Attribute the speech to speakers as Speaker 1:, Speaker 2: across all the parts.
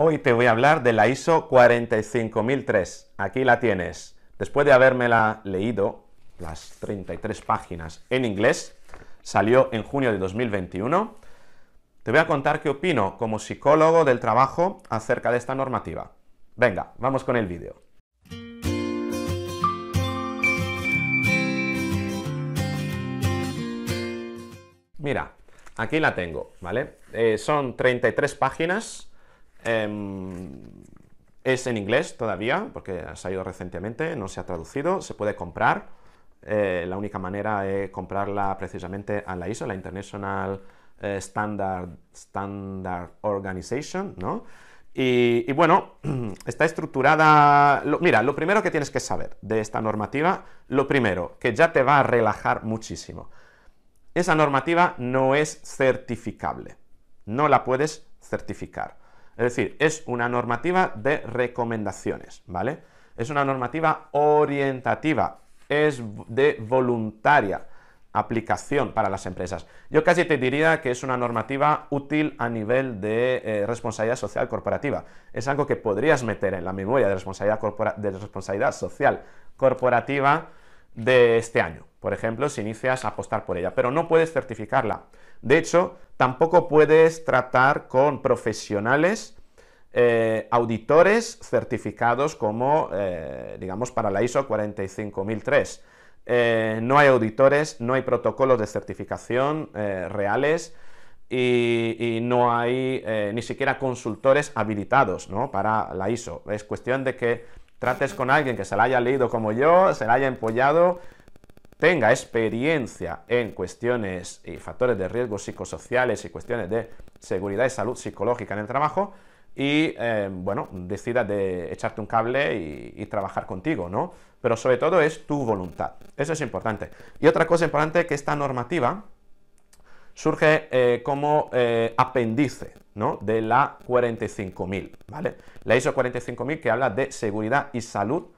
Speaker 1: Hoy te voy a hablar de la ISO 45003. Aquí la tienes. Después de habérmela leído, las 33 páginas en inglés, salió en junio de 2021, te voy a contar qué opino como psicólogo del trabajo acerca de esta normativa. Venga, vamos con el vídeo. Mira, aquí la tengo, ¿vale? Eh, son 33 páginas Em, es en inglés todavía, porque ha salido recientemente, no se ha traducido, se puede comprar. Eh, la única manera es comprarla precisamente a la ISO, la International eh, Standard, Standard Organization, ¿no? Y, bueno, está estructurada... mira, lo primero que tienes que saber de esta normativa, lo primero, que ya te va a relajar muchísimo. Esa normativa no es certificable, no la puedes certificar. Es decir, es una normativa de recomendaciones, ¿vale? Es una normativa orientativa, es de voluntaria aplicación para las empresas. Yo casi te diría que es una normativa útil a nivel de eh, responsabilidad social corporativa. Es algo que podrías meter en la memoria de responsabilidad, de responsabilidad social corporativa de este año, por ejemplo, si inicias a apostar por ella, pero no puedes certificarla. De hecho, tampoco puedes tratar con profesionales eh, auditores certificados como, eh, digamos, para la ISO 45003. Eh, no hay auditores, no hay protocolos de certificación reales y, no hay ni siquiera consultores habilitados ¿no? para la ISO. Es cuestión de que trates con alguien que se la haya leído como yo, se la haya empollado, tenga experiencia en cuestiones y factores de riesgo psicosociales y cuestiones de seguridad y salud psicológica en el trabajo, y, eh, bueno, decida de echarte un cable y, trabajar contigo, ¿no? Pero sobre todo es tu voluntad, eso es importante. Y otra cosa importante es que esta normativa surge eh, como eh, apéndice, ¿no? De la 45.000, ¿vale? La ISO 45.000 que habla de seguridad y salud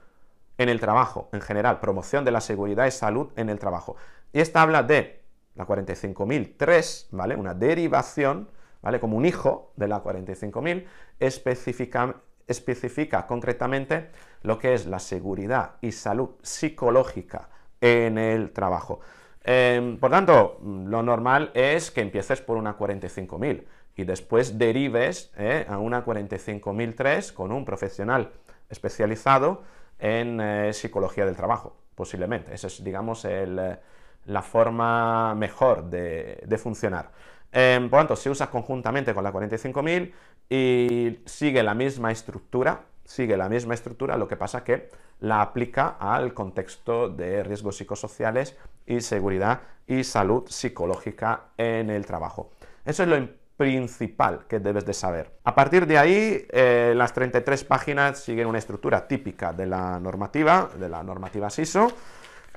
Speaker 1: en el trabajo, en general, promoción de la seguridad y salud en el trabajo. Y esta habla de la 45.003, ¿vale? Una derivación ¿vale? Como un hijo de la 45.000, especifica, especifica concretamente lo que es la seguridad y salud psicológica en el trabajo. Em, por tanto, lo normal es que empieces por una 45.000 y después derives eh, a una 45.003 con un profesional especializado en eh, psicología del trabajo, posiblemente. Esa es, digamos, eh, la forma mejor de funcionar. Em, por lo tanto, se usa conjuntamente con la 45.000 y sigue la misma estructura, sigue la misma estructura, lo que pasa que la aplica al contexto de riesgos psicosociales y seguridad y salud psicológica en el trabajo. Eso es lo principal que debes de saber. A partir de ahí, eh, las 33 páginas siguen una estructura típica de la normativa, de la normativa SISO,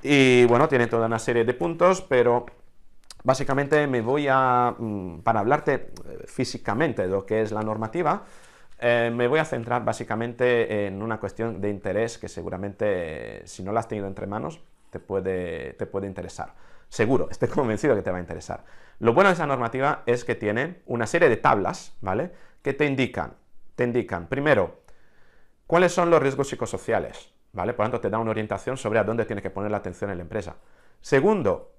Speaker 1: y bueno, tiene toda una serie de puntos, pero Básicamente me voy a, mm, para hablarte eh, físicamente de lo que es la normativa, eh, me voy a centrar básicamente en una cuestión de interés que seguramente, eh, si no la has tenido entre manos, te puede, te puede interesar. Seguro, estoy convencido que te va a interesar. Lo bueno de esa normativa es que tiene una serie de tablas, ¿vale? Que te indican, te indican, primero, cuáles son los riesgos psicosociales, ¿vale? Por lo tanto, te da una orientación sobre a dónde tiene que poner la atención en la empresa. Segundo,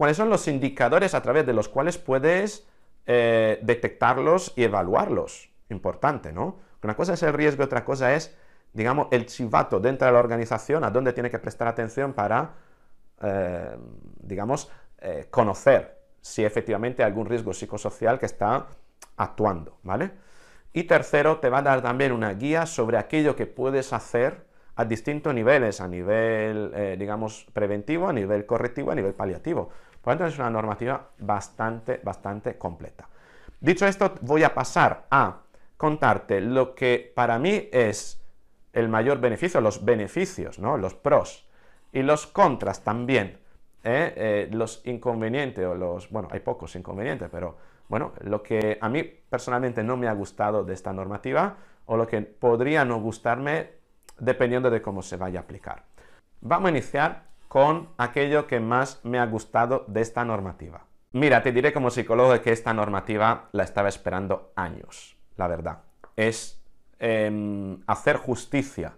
Speaker 1: cuáles son los indicadores a través de los cuales puedes eh, detectarlos y evaluarlos. Importante, ¿no? Una cosa es el riesgo, otra cosa es, digamos, el chivato dentro de la organización, a dónde tiene que prestar atención para, eh, digamos, eh, conocer si efectivamente hay algún riesgo psicosocial que está actuando, ¿vale? Y tercero, te va a dar también una guía sobre aquello que puedes hacer a distintos niveles, a nivel, digamos, preventivo, a nivel correctivo, a nivel paliativo. Por lo tanto, es una normativa bastante, bastante completa. Dicho esto, voy a pasar a contarte lo que para mí es el mayor beneficio, los beneficios, ¿no? los pros y los contras también, ¿eh? Eh, los inconvenientes o los, bueno, hay pocos inconvenientes, pero bueno, lo que a mí personalmente no me ha gustado de esta normativa o lo que podría no gustarme dependiendo de cómo se vaya a aplicar. Vamos a iniciar con aquello que más me ha gustado de esta normativa. Mira, te diré como psicólogo que esta normativa la estaba esperando años, la verdad. Es em, hacer justicia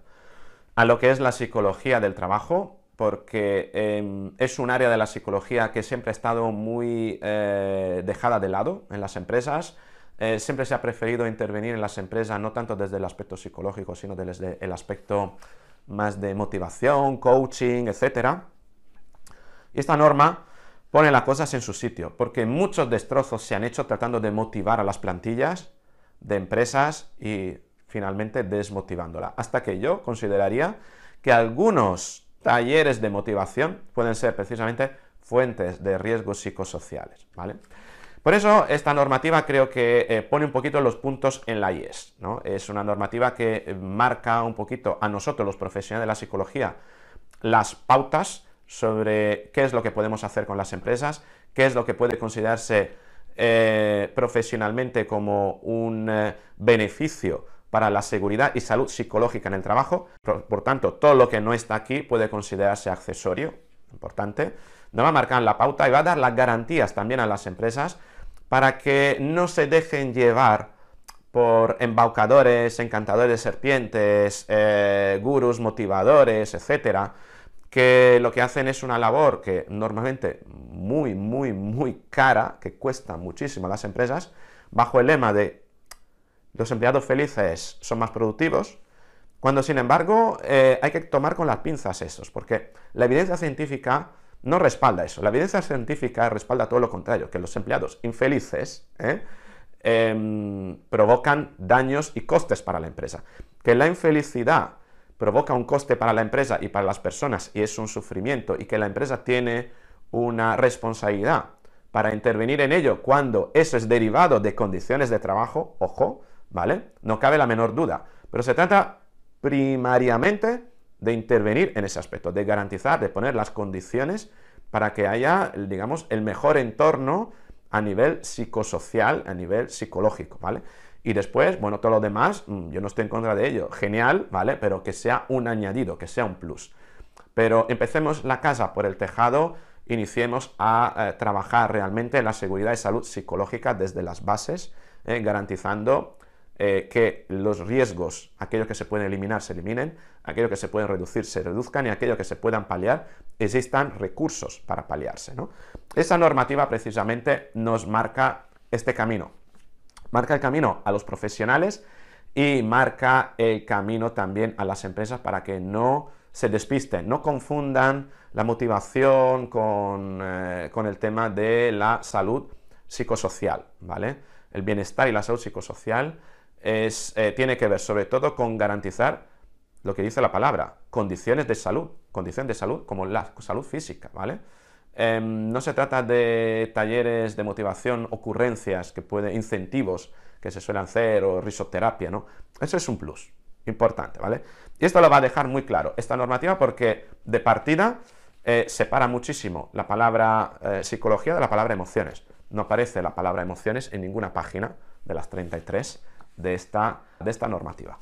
Speaker 1: a lo que es la psicología del trabajo, porque em, es un área de la psicología que siempre ha estado muy eh, dejada de lado en las empresas. Eh, siempre se ha preferido intervenir en las empresas no tanto desde el aspecto psicológico, sino desde el aspecto más de motivación, coaching, etc. Y esta norma pone las cosas en su sitio, porque muchos destrozos se han hecho tratando de motivar a las plantillas de empresas y finalmente desmotivándola. Hasta que yo consideraría que algunos talleres de motivación pueden ser precisamente fuentes de riesgos psicosociales, ¿vale? Por eso esta normativa creo que eh, pone un poquito los puntos en la IES. ¿no? Es una normativa que eh, marca un poquito a nosotros los profesionales de la psicología las pautas sobre qué es lo que podemos hacer con las empresas, qué es lo que puede considerarse eh, profesionalmente como un beneficio para la seguridad y salud psicológica en el trabajo. Por, tanto, todo lo que no está aquí puede considerarse accesorio, importante. No va a marcar la pauta y va a dar las garantías también a las empresas para que no se dejen llevar por embaucadores, encantadores de serpientes, gurus, eh, gurús, motivadores, etcétera, que lo que hacen es una labor que normalmente muy, muy, muy cara, que cuesta muchísimo a las empresas, bajo el lema de los empleados felices son más productivos, cuando sin embargo eh, hay que tomar con las pinzas esos, porque la evidencia científica no respalda eso. La evidencia científica respalda todo lo contrario, que los empleados infelices ¿eh? em, provocan daños y costes para la empresa. Que la infelicidad provoca un coste para la empresa y para las personas y es un sufrimiento y que la empresa tiene una responsabilidad para intervenir en ello cuando eso es derivado de condiciones de trabajo, ojo, ¿vale? No cabe la menor duda. Pero se trata primariamente de intervenir en ese aspecto, de garantizar, de poner las condiciones para que haya, digamos, el mejor entorno a nivel psicosocial, a nivel psicológico, ¿vale? Y después, bueno, todo lo demás, mm, yo no estoy en contra de ello, genial, ¿vale? Pero que sea un añadido, que sea un plus. Pero empecemos la casa por el tejado, iniciemos a eh, trabajar realmente la seguridad y salud psicológica desde las bases, eh, garantizando eh, que los riesgos, aquellos que se pueden eliminar, se eliminen, aquellos que se pueden reducir, se reduzcan y aquellos que se puedan paliar, existan recursos para paliarse. ¿no? Esa normativa precisamente nos marca este camino. Marca el camino a los profesionales y marca el camino también a las empresas para que no se despisten, no confundan la motivación con, eh, con el tema de la salud psicosocial, ¿vale? El bienestar y la salud psicosocial eh, tiene que ver sobre todo con garantizar lo que dice la palabra, condiciones de salud, condiciones de salud como la salud física, ¿vale? Em, no se trata de talleres de motivación, ocurrencias, que puede, incentivos que se suelen hacer o risoterapia, ¿no? Eso es un plus importante, ¿vale? Y esto lo va a dejar muy claro esta normativa porque de partida eh, separa muchísimo la palabra eh, psicología de la palabra emociones. No aparece la palabra emociones en ninguna página de las 33 de esta, de esta normativa.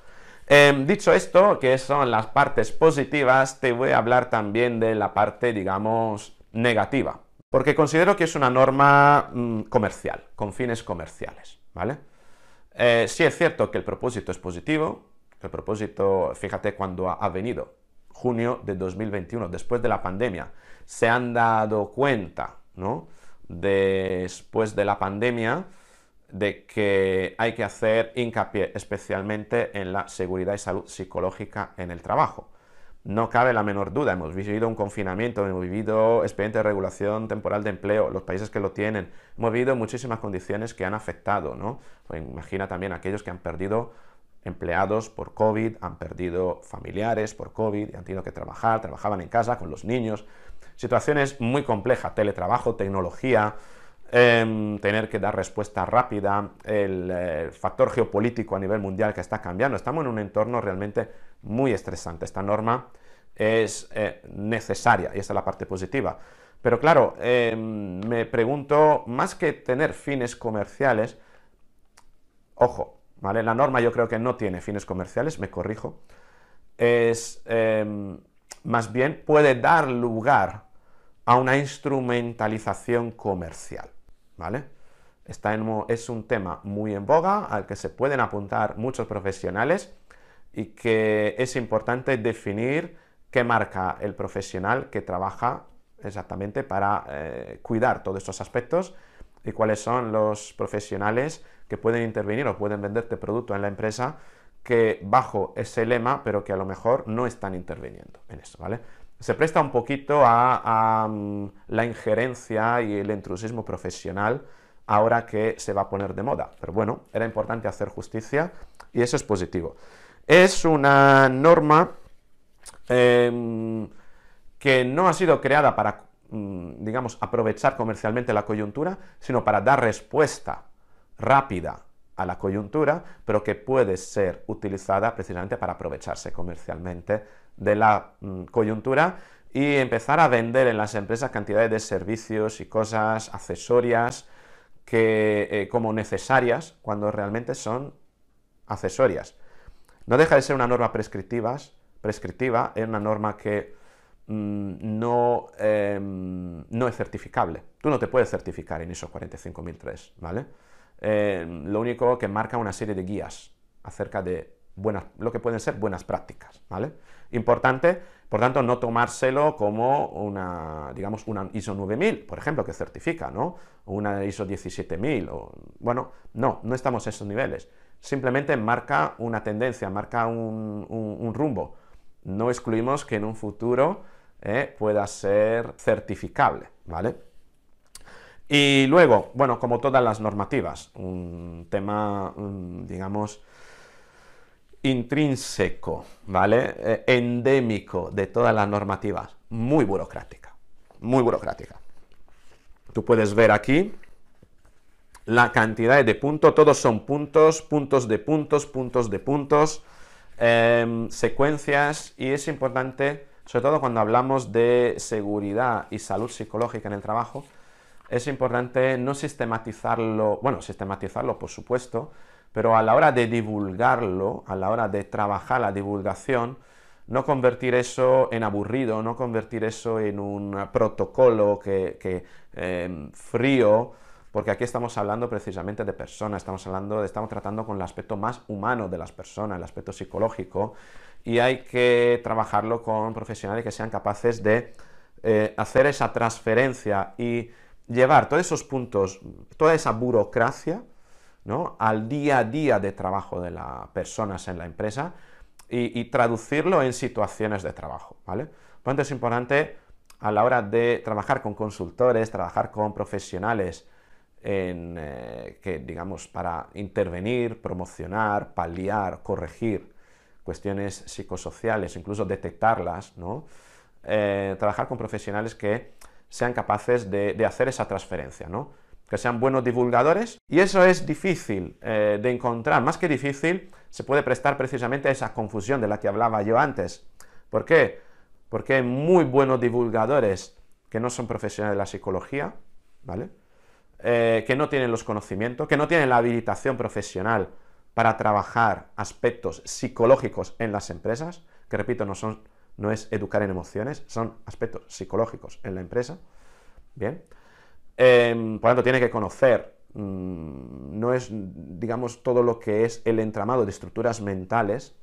Speaker 1: Em, dicho esto, que son las partes positivas, te voy a hablar también de la parte, digamos, negativa, porque considero que es una norma mm, comercial, con fines comerciales, ¿vale? Eh, sí es cierto que el propósito es positivo, el propósito, fíjate cuando ha, ha venido, junio de 2021, después de la pandemia, se han dado cuenta, ¿no? Después de la pandemia, de que hay que hacer hincapié especialmente en la seguridad y salud psicológica en el trabajo. No cabe la menor duda, hemos vivido un confinamiento, hemos vivido expedientes de regulación temporal de empleo, los países que lo tienen, hemos vivido muchísimas condiciones que han afectado, ¿no? Pues imagina también aquellos que han perdido empleados por COVID, han perdido familiares por COVID, y han tenido que trabajar, trabajaban en casa con los niños. Situaciones muy complejas, teletrabajo, tecnología, Em, tener que dar respuesta rápida, el, eh, factor geopolítico a nivel mundial que está cambiando. Estamos en un entorno realmente muy estresante. Esta norma es eh, necesaria y esa es la parte positiva. Pero claro, em, me pregunto, más que tener fines comerciales, ojo, ¿vale? La norma yo creo que no tiene fines comerciales, me corrijo. Es, em, más bien puede dar lugar a una instrumentalización comercial. ¿vale? Está es un tema muy en boga al que se pueden apuntar muchos profesionales y que es importante definir qué marca el profesional que trabaja exactamente para eh, cuidar todos estos aspectos y cuáles son los profesionales que pueden intervenir o pueden venderte producto en la empresa que bajo ese lema, pero que a lo mejor no están interviniendo en eso, ¿vale? se presta un poquito a, mm, la injerencia y el intrusismo profesional ahora que se va a poner de moda. Pero bueno, era importante hacer justicia y eso es positivo. Es una norma em, que no ha sido creada para, mm, digamos, aprovechar comercialmente la coyuntura, sino para dar respuesta rápida a la coyuntura, pero que puede ser utilizada precisamente para aprovecharse comercialmente de la mm, coyuntura y empezar a vender en las empresas cantidades de servicios y cosas accesorias que eh, como necesarias cuando realmente son accesorias. No deja de ser una norma prescriptiva, prescriptiva es una norma que mm, no, em, no es certificable. Tú no te puedes certificar en ISO 45003, ¿vale? Eh, lo único que marca una serie de guías acerca de buenas, lo que pueden ser buenas prácticas, ¿vale? Importante, por tanto, no tomárselo como una, digamos, una ISO 9000, por ejemplo, que certifica, ¿no? Una ISO 17000, o, bueno, no, no estamos en esos niveles. Simplemente marca una tendencia, marca un, rumbo. No excluimos que en un futuro eh, pueda ser certificable, ¿vale? Y luego, bueno, como todas las normativas, un tema, digamos, intrínseco, ¿vale? Eh, endémico de todas las normativas, muy burocrática, muy burocrática. Tú puedes ver aquí la cantidad de puntos, todos son puntos, puntos de puntos, puntos de puntos, em, secuencias, y es importante, sobre todo cuando hablamos de seguridad y salud psicológica en el trabajo, es importante no sistematizarlo, bueno, sistematizarlo por supuesto, pero a la hora de divulgarlo, a la hora de trabajar la divulgación, no convertir eso en aburrido, no convertir eso en un protocolo que, em, frío, porque aquí estamos hablando precisamente de personas, estamos hablando, estamos tratando con el aspecto más humano de las personas, el aspecto psicológico, y hay que trabajarlo con profesionales que sean capaces de eh, hacer esa transferencia y llevar todos esos puntos, toda esa burocracia, ¿no? al día a día de trabajo de las personas en la empresa y, traducirlo en situaciones de trabajo, ¿vale? Por tanto, es importante a la hora de trabajar con consultores, trabajar con profesionales en, eh, que, digamos, para intervenir, promocionar, paliar, corregir cuestiones psicosociales, incluso detectarlas, ¿no? Eh, trabajar con profesionales que sean capaces de, hacer esa transferencia, ¿no? que sean buenos divulgadores. Y eso es difícil eh, de encontrar, más que difícil, se puede prestar precisamente a esa confusión de la que hablaba yo antes. ¿Por qué? Porque hay muy buenos divulgadores que no son profesionales de la psicología, ¿vale? Eh, que no tienen los conocimientos, que no tienen la habilitación profesional para trabajar aspectos psicológicos en las empresas, que repito, no son no es educar en emociones, son aspectos psicológicos en la empresa. Bien. Em, por lo tanto, tiene que conocer, mm, no es, digamos, todo lo que es el entramado de estructuras mentales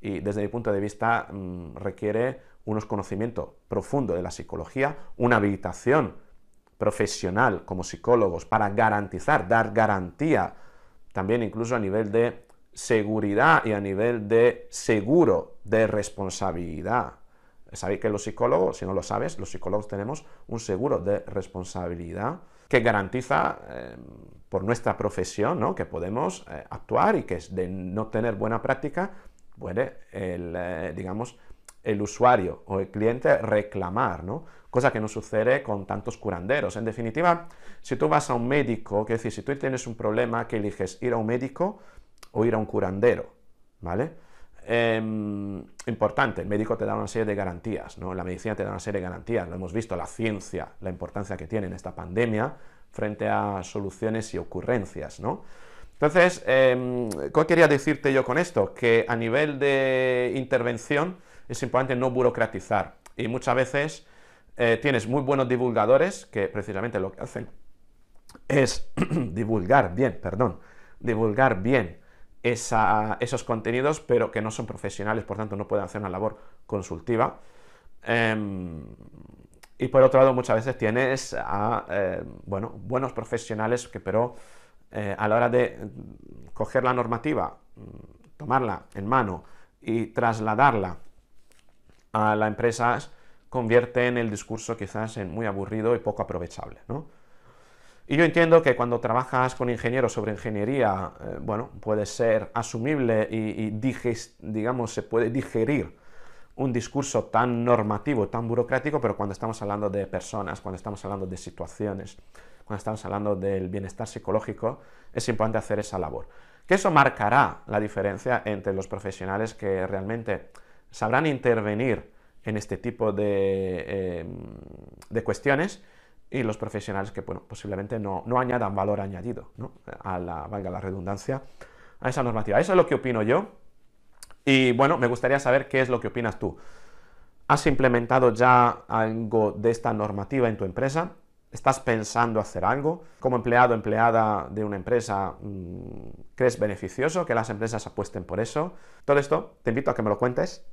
Speaker 1: y desde mi punto de vista mm, requiere unos conocimientos profundos de la psicología, una habilitación profesional como psicólogos para garantizar, dar garantía, también incluso a nivel de seguridad y a nivel de seguro, de responsabilidad. Sabéis que los psicólogos, si no lo sabes, los psicólogos tenemos un seguro de responsabilidad que garantiza eh, por nuestra profesión ¿no? que podemos eh, actuar y que de no tener buena práctica puede el, eh, digamos, el usuario o el cliente reclamar, ¿no? Cosa que no sucede con tantos curanderos. En definitiva, si tú vas a un médico, que decir, si tú tienes un problema que eliges ir a un médico, o ir a un curandero, ¿vale? Em, importante, el médico te da una serie de garantías, ¿no? La medicina te da una serie de garantías, lo hemos visto, la ciencia, la importancia que tiene en esta pandemia frente a soluciones y ocurrencias, ¿no? Entonces, em, ¿qué quería decirte yo con esto? Que a nivel de intervención es importante no burocratizar y muchas veces eh, tienes muy buenos divulgadores que precisamente lo que hacen es divulgar bien, perdón, divulgar bien esos contenidos, pero que no son profesionales, por tanto no pueden hacer una labor consultiva. Em, y por otro lado, muchas veces tienes a em, bueno, buenos profesionales que, pero eh, a la hora de mm, coger la normativa, mm, tomarla en mano y trasladarla a las empresas, convierten el discurso quizás en muy aburrido y poco aprovechable. ¿no? Y yo entiendo que cuando trabajas con ingenieros sobre ingeniería, eh, bueno, puede ser asumible y, digamos, se puede digerir un discurso tan normativo, tan burocrático, pero cuando estamos hablando de personas, cuando estamos hablando de situaciones, cuando estamos hablando del bienestar psicológico, es importante hacer esa labor. Que eso marcará la diferencia entre los profesionales que realmente sabrán intervenir en este tipo de eh, cuestiones y los profesionales que, bueno, posiblemente no, añadan valor añadido, A la, valga la redundancia, a esa normativa. Eso es lo que opino yo. Y bueno, me gustaría saber qué es lo que opinas tú. ¿Has implementado ya algo de esta normativa en tu empresa? ¿Estás pensando hacer algo? Como empleado, empleada de una empresa, mm, ¿crees beneficioso que las empresas apuesten por eso? Todo esto te invito a que me lo cuentes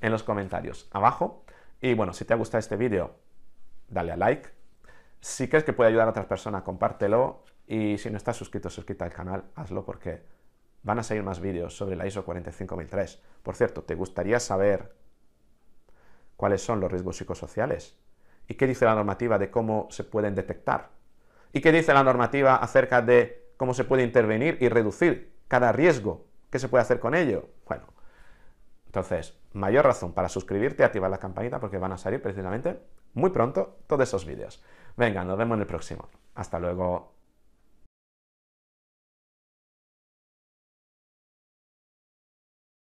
Speaker 1: en los comentarios abajo. Y bueno, si te ha gustado este vídeo, dale a like, si crees que puede ayudar a otras personas, compártelo. Y si no estás suscrito, suscríbete al canal, hazlo porque van a salir más vídeos sobre la ISO 45003. Por cierto, ¿te gustaría saber cuáles son los riesgos psicosociales? ¿Y qué dice la normativa de cómo se pueden detectar? ¿Y qué dice la normativa acerca de cómo se puede intervenir y reducir cada riesgo? ¿Qué se puede hacer con ello? Bueno, entonces, mayor razón para suscribirte y activar la campanita porque van a salir precisamente muy pronto todos esos vídeos. Venga, nos vemos en el próximo. Hasta luego.